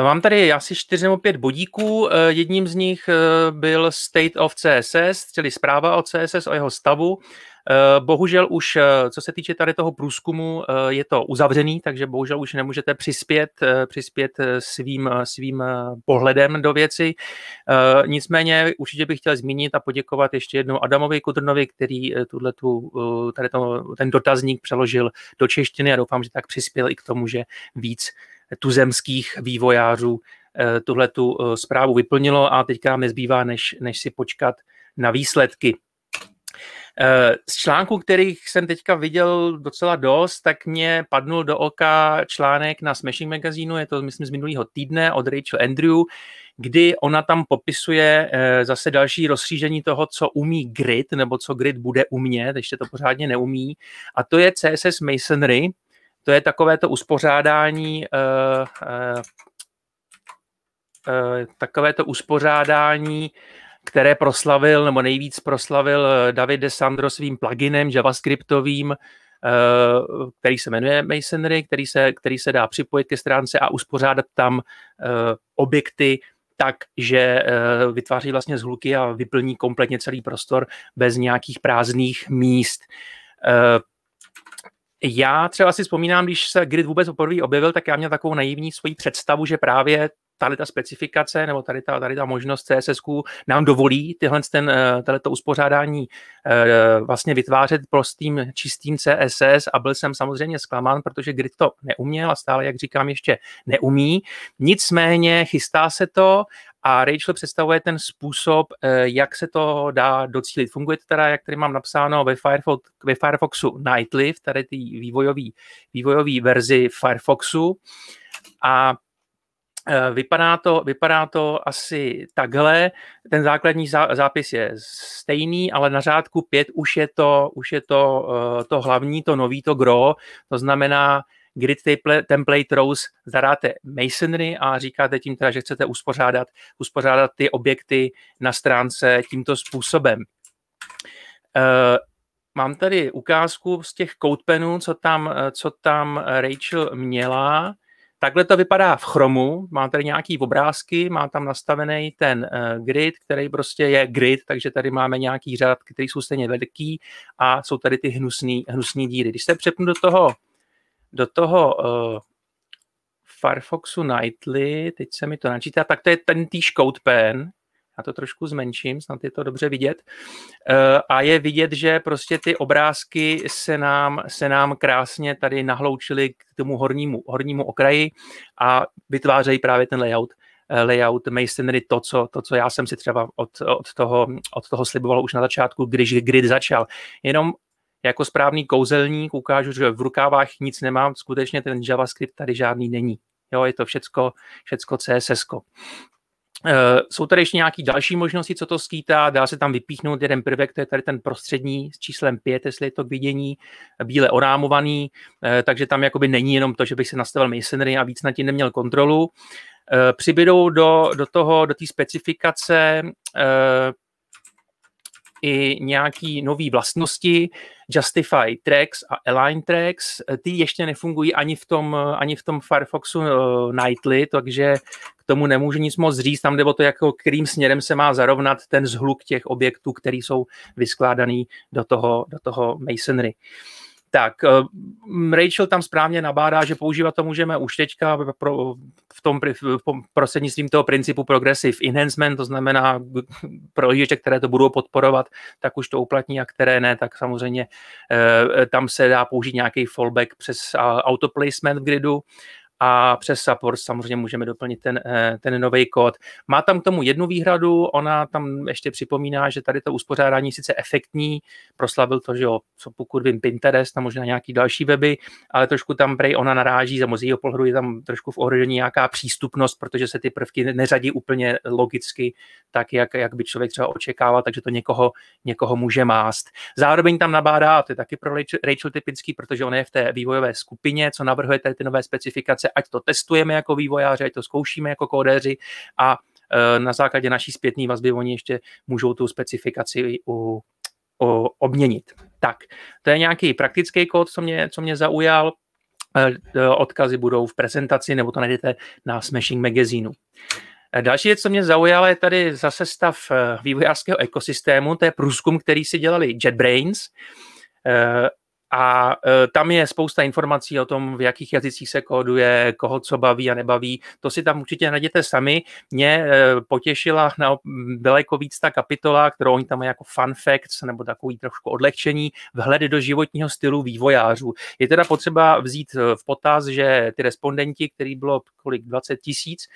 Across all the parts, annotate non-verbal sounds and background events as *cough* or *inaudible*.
Mám tady asi čtyři nebo pět bodíků. Eh, jedním z nich eh, byl State of CSS, čili zpráva o CSS, o jeho stavu. Eh, bohužel už, co se týče tady toho průzkumu, je to uzavřený, takže bohužel už nemůžete přispět, přispět svým, svým pohledem do věci. Nicméně určitě bych chtěl zmínit a poděkovat ještě jednou Adamovi Kudrnovi, který tuto tady to, ten dotazník přeložil do češtiny a doufám, že tak přispěl i k tomu, že víc tuzemských vývojářů eh, tuhle tu eh, zprávu vyplnilo a teďka nezbývá, než, než si počkat na výsledky. Eh, z článků, kterých jsem teďka viděl docela dost, tak mě padnul do oka článek na Smashing magazínu, je to myslím z minulého týdne od Rachel Andrew, kdy ona tam popisuje zase další rozšíření toho, co umí grid, nebo co grid bude umět, ještě to pořádně neumí, a to je CSS Masonry, to je takové to uspořádání eh, eh, eh, takové to uspořádání které proslavil, nebo nejvíc proslavil David DeSandro svým pluginem javascriptovým, který se jmenuje Masonry, který se, který se dá připojit ke stránce a uspořádat tam objekty tak, že vytváří vlastně zhluky a vyplní kompletně celý prostor bez nějakých prázdných míst. Já třeba si vzpomínám, když se grid vůbec poprvé objevil, tak já měl takovou naivní svoji představu, že právě tady ta specifikace nebo tady ta, tady ta možnost css nám dovolí tyhle ten, eh, to uspořádání eh, vlastně vytvářet prostým čistým CSS a byl jsem samozřejmě zklamán, protože Grid to neuměl a stále, jak říkám, ještě neumí. Nicméně chystá se to a Rachel představuje ten způsob, eh, jak se to dá docílit. Funguje to teda, jak tady mám napsáno ve, Firefox, ve Firefoxu Nightly, tady ty vývojový, vývojový verzi Firefoxu. A eh, Vypadá to, vypadá to asi takhle. Ten základní zápis je stejný, ale na řádku 5 už je to, už je to, eh, to hlavní, to nový, to gro. To znamená, grid template rows zadáte masonry a říkáte tím teda, že chcete uspořádat, uspořádat ty objekty na stránce tímto způsobem. Eh, mám tady ukázku z těch codepenů, co tam, eh, co tam Rachel měla. Takhle to vypadá v Chromu, má tady nějaký obrázky, má tam nastavený ten eh, grid, který prostě je grid, takže tady máme nějaký řád, který jsou stejně velký a jsou tady ty hnusné díry. Když se přepnu do toho do toho uh, Firefoxu Nightly, teď se mi to načítá, tak to je ten týž CodePen, já to trošku zmenším, snad je to dobře vidět. Uh, a je vidět, že prostě ty obrázky se nám, se nám krásně tady nahloučily k tomu hornímu, hornímu okraji a vytvářejí právě ten layout eh, layout masonry, to co, to, co já jsem si třeba od, od, toho, od toho sliboval už na začátku, když grid začal. Jenom jako správný kouzelník ukážu, že v rukávách nic nemám, skutečně ten JavaScript tady žádný není. Jo, je to všecko, všecko CSS. -ko. Eh, jsou tady ještě nějaké další možnosti, co to skýtá. Dá se tam vypíchnout jeden prvek, to je tady ten prostřední s číslem 5, jestli je to k vidění, bíle orámovaný, eh, takže tam jakoby není jenom to, že bych se nastavil masonry a víc na tím neměl kontrolu. Eh, přibydou do, do toho, do té specifikace i nějaký nové vlastnosti, Justify Tracks a Align Tracks, e, ty ještě nefungují ani v tom, e, ani v tom Firefoxu uh, Nightly, takže k tomu nemůžu nic moc říct, tam jde o to, jako kterým směrem se má zarovnat ten zhluk těch objektů, které jsou vyskládaný do toho, do toho masonry. Uh, tak, eh, Rachel tam správně nabádá, že používat to můžeme už teďka pro, v tom prostřednictvím toho principu progressive enhancement, to znamená pro prohlížeče, které to budou podporovat, tak už to uplatní a které ne, tak samozřejmě eh, tam se dá použít nějaký fallback přes autoplacement v gridu a přes support samozřejmě můžeme doplnit ten, eh, ten nový kód. Má tam k tomu jednu výhradu, ona tam ještě připomíná, že tady to uspořádání sice efektní, proslavil to, že jo, co pokud vím Pinterest a možná nějaký další weby, ale trošku tam prej ona naráží, za z pohledu je tam trošku v ohrožení nějaká přístupnost, protože se ty prvky neřadí úplně logicky tak, jak, jak by člověk třeba očekával, takže to někoho, někoho může mást. Zároveň tam nabádá, a to je taky pro Rachel typický, protože ona je v té vývojové skupině, co navrhuje tady ty nové specifikace ať to testujeme jako vývojáři, ať to zkoušíme jako kódeři a e, na základě naší zpětné vazby oni ještě můžou tu specifikaci u, u, obměnit. Tak, to je nějaký praktický kód, co mě, co mě zaujal. E, e, odkazy budou v prezentaci, nebo to najdete na Smashing magazínu. Další věc, co mě zaujala, je tady zase stav vývojářského ekosystému. To je průzkum, který si dělali JetBrains a e, tam je spousta informací o tom, v jakých jazycích se kóduje, koho co baví a nebaví. To si tam určitě najděte sami. Mě e, potěšila na no, daleko víc ta kapitola, kterou oni tam mají jako fun facts nebo takový trošku odlehčení, vhledy do životního stylu vývojářů. Je teda potřeba vzít e, v potaz, že ty respondenti, který bylo kolik 20 tisíc,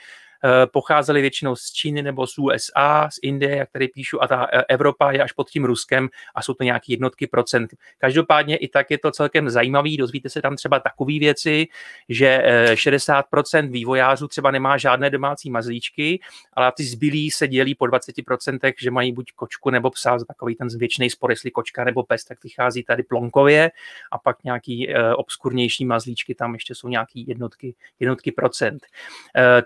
Eh, pocházely většinou z Číny nebo z USA, z Indie, jak tady píšu, a ta eh, Evropa je až pod tím Ruskem a jsou to nějaké jednotky procent. Každopádně i tak je to celkem zajímavý, dozvíte se tam třeba takové věci, že 60% eh, vývojářů třeba nemá žádné domácí mazlíčky, ale ty zbylí se dělí po 20%, že mají buď kočku nebo psa, takový ten zvětšený spor, jestli kočka nebo pes, tak vychází tady plonkově a pak nějaký obskurnější mazlíčky, tam ještě jsou nějaké jednotky, jednotky procent.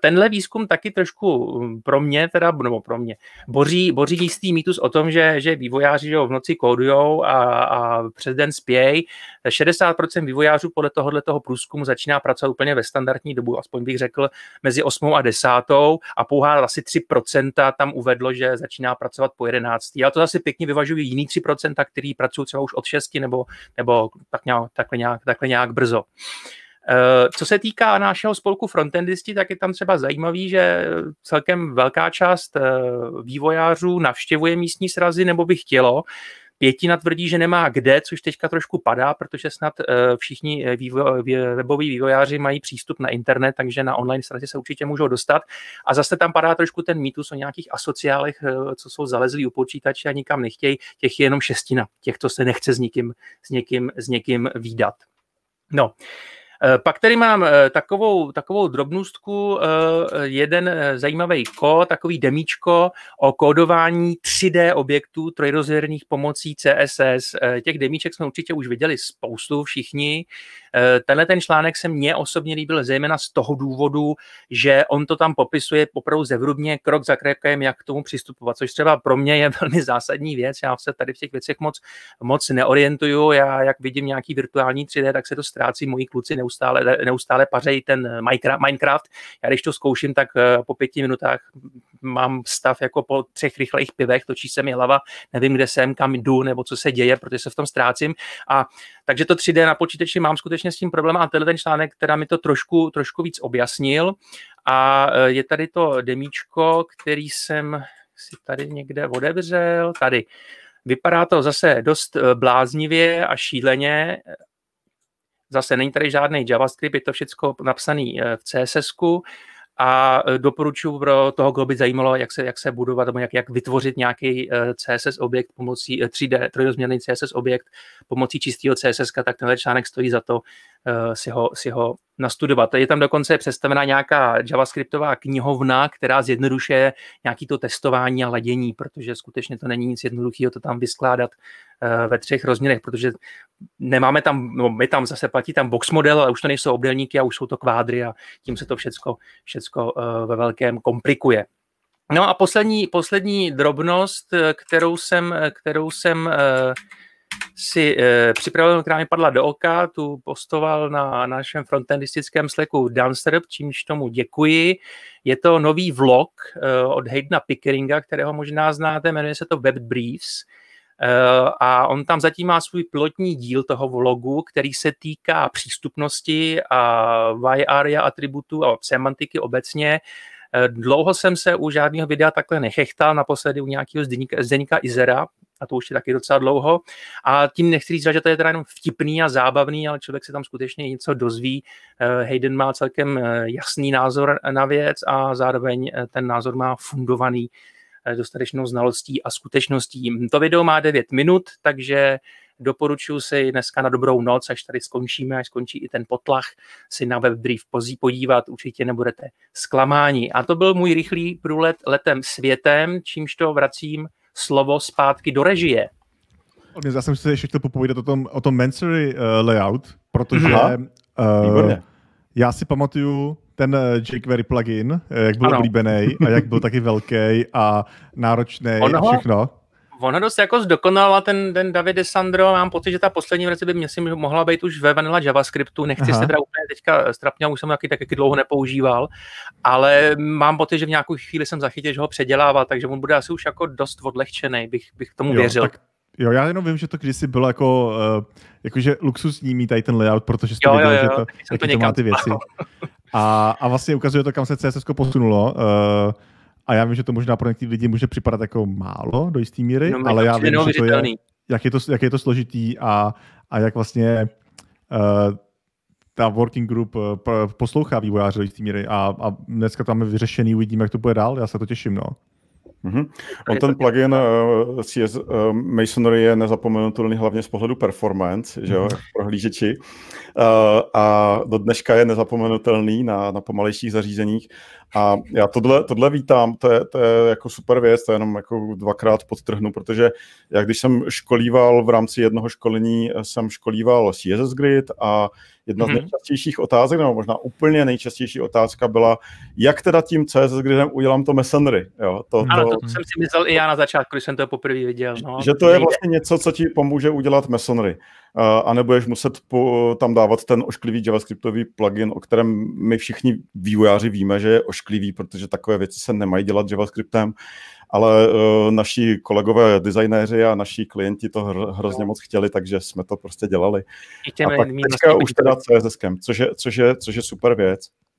Tenhle výzkum taky trošku mm, pro mě, teda, nebo pro mě, boří, boří jistý mýtus o tom, že, že vývojáři že v noci kódujou a, a přes den spějí. 60% vývojářů podle tohohle toho průzkumu začíná pracovat úplně ve standardní dobu, aspoň bych řekl mezi 8 a 10 a pouhá asi 3% tam uvedlo, že začíná pracovat po 11. Já to zase pěkně vyvažuji jiný 3%, který pracují třeba už od 6 nebo, nebo tak nějak, takhle, nějak, takhle nějak brzo. Uh, Eh, co se týká našeho spolku frontendisti, tak je tam třeba zajímavý, že celkem velká část eh, vývojářů navštěvuje místní srazy nebo by chtělo. Pětina tvrdí, že nemá kde, což teďka trošku padá, protože snad eh, všichni vývo- weboví vývojáři mají přístup na internet, takže na online srazy se určitě můžou dostat. A zase tam padá trošku ten mýtus o nějakých asociálech, co jsou zalezlí u počítače a nikam nechtějí. Těch je jenom šestina. Těch, co se nechce s někým s někým, s někým výdat. No, uh, Eh, pak tady mám eh, takovou, takovou drobnostku eh, jeden zajímavý kód, takový demíčko o kódování 3D objektů trojrozměrných pomocí CSS. Těch demíček jsme určitě už viděli spoustu všichni. Eh, tenhle ten článek se mně osobně líbil zejména z toho důvodu, že on to tam popisuje opravdu zevrubně krok za krokem, jak k tomu přistupovat, což třeba pro mě je *laughs* velmi zásadní věc. Já se tady v těch věcech moc, moc neorientuju. Já jak vidím nějaký virtuální 3D, tak se to ztrácí. Moji kluci neustále, neustále pařejí ten Minecraft. Já když to zkouším, tak eh, po pěti minutách mám stav jako po třech rychlých pivech, točí se mi hlava, nevím, kde jsem, kam jdu, nebo co se děje, protože se v tom ztrácím. A takže to 3D na počítači mám skutečně s tím problém a tenhle ten článek teda mi to trošku, trošku víc objasnil. A e, je tady to demíčko, který jsem si tady někde odevřel, tady. Vypadá to zase dost e, bláznivě a šíleně, Zase není tady žádný JavaScript, je to všechno napsané e, v CSS a eh, doporučuji pro toho, kdo by zajímalo, jak se, jak se budovat nebo jak, jak vytvořit nějaký eh, CSS objekt pomocí 3D, eh, trojrozměrný CSS objekt pomocí čistého CSS, tak tenhle článek stojí za to si ho, si ho nastudovat. Je tam dokonce představena nějaká javascriptová knihovna, která zjednodušuje nějaký to testování a ladění, protože skutečně to není nic jednoduchého to tam vyskládat Eh, ve třech rozměrech, protože nemáme tam, no my tam zase platí tam box model, ale už to nejsou obdélníky a už jsou to kvádry a tím se to všecko, všecko eh, ve velkém komplikuje. No a poslední, poslední drobnost, eh, kterou jsem, kterou jsem si připravil, která mi padla do oka, tu postoval na našem frontendistickém sleku Dansterb, čímž tomu děkuji. Je to nový vlog od Haydna Pickeringa, kterého možná znáte, jmenuje se to Web Briefs Eh, a on tam zatím má svůj plotní díl toho vlogu, který se týká přístupnosti a why area atributu a semantiky obecně. Eh, dlouho jsem se u žádného videa takhle nechechtal, naposledy u nějakého Zdeníka Izera, a to už je taky docela dlouho. A tím nechci říct, že to je teda jenom vtipný a zábavný, ale člověk se tam skutečně něco dozví. Eh, Hayden má celkem jasný názor na věc a zároveň ten názor má fundovaný Eh, dostatečnou znalostí a skutečností. To video má 9 minut, takže doporučuji si dneska na dobrou noc, až tady skončíme, až skončí i ten potlach, si na webbrief podívat, určitě nebudete zklamáni. A to byl můj rychlý průlet letem světem, čímž to vracím slovo zpátky do režie. Já jsem si ještě chtěl popovídat o tom, o tom Mansory uh, layout, protože uh, já si pamatuju ten eh, jQuery plugin, eh, jak byl ano. oblíbený a jak byl taky velký a náročný a všechno. Ono dost jako zdokonala ten, ten David Sandro. mám pocit, že ta poslední verze by mě si mohla být už ve vanilla JavaScriptu, nechci Aha. se teda úplně teďka strapňa, už jsem taky taky dlouho nepoužíval, ale mám pocit, že v nějakou chvíli jsem zachytil, že ho předělává, takže on bude asi už jako dost odlehčený, bych, bych tomu jo, věřil. Tak Jo, já jenom vím, že to kdysi bylo jako, uh, jakože luxusní mít tady ten layout, protože jste jo, viděl, jo, jo, že to, jaký to, to má ty věci. A, a vlastně ukazuje to, kam se CSS posunulo. Uh, a já vím, že to možná pro některé lidi může připadat jako málo do jisté míry, no, ale jako já vím, že to je, jak je to, jak je to složitý a, a jak vlastně uh, ta working group poslouchá vývojáře do jisté míry a, a dneska tam je vyřešený, uvidíme, jak to bude dál, já se to těším, no. Mm-hmm. On ten plugin uh, CS uh, Masonry je nezapomenutelný hlavně z pohledu performance, že jo, mm-hmm. prohlížeči. Uh, eh, a do dneška je nezapomenutelný na, na pomalejších zařízeních. A já tohle, tohle vítám, to je, to je jako super věc, to je jenom jako dvakrát podtrhnu, protože já když jsem školíval v rámci jednoho školení, jsem školíval CSS Grid a jedna mm-hmm. z mhm. nejčastějších otázek, nebo možná úplně nejčastější otázka byla, jak teda tím CSS Gridem udělám to mesenry. Jo? To, ano, to, to, to jsem si myslel i já na začátku, když jsem to poprvé viděl. No, že to je vlastně něco, co ti pomůže udělat mesenry a nebudeš muset po, tam dávat ten ošklivý JavaScriptový plugin, o kterém my všichni vývojáři víme, že je ošklivý, protože takové věci se nemají dělat JavaScriptem, ale uh, naši kolegové designéři a naši klienti to hro, hrozně moc chtěli, takže jsme to prostě dělali. A pak teďka už teda CSS, což je, což, je, což je super věc.